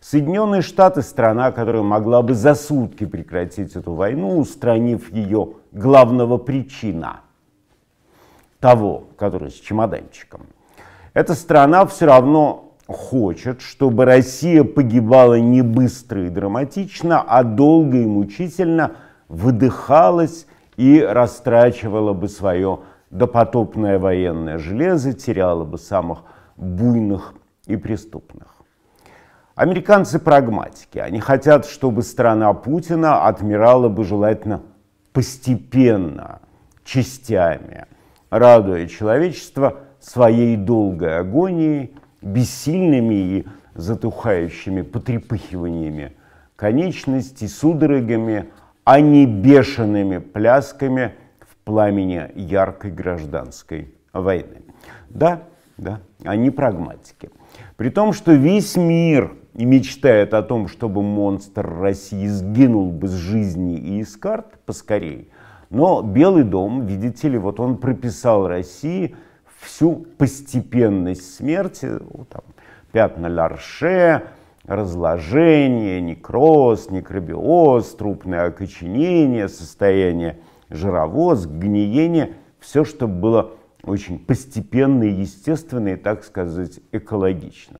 Соединенные Штаты – страна, которая могла бы за сутки прекратить эту войну, устранив ее главного причина того, который с чемоданчиком. Эта страна все равно хочет, чтобы Россия погибала не быстро и драматично, а долго и мучительно выдыхалась и растрачивала бы свое допотопное военное железо, теряла бы самых буйных и преступных. Американцы прагматики. Они хотят, чтобы страна Путина отмирала бы желательно постепенно, частями, радуя человечество своей долгой агонией, бессильными и затухающими потрепыхиваниями конечностей, судорогами, а не бешеными плясками в пламени яркой гражданской войны. Да, да? они а прагматики. При том, что весь мир мечтает о том, чтобы монстр России сгинул бы с жизни и из карт поскорей. Но Белый дом, видите ли, вот он прописал России всю постепенность смерти, ну, там, пятна Ларше, разложение, некроз, некробиоз, трупное окоченение, состояние жировоз, гниение, все, что было очень постепенно и естественно, и, так сказать, экологично.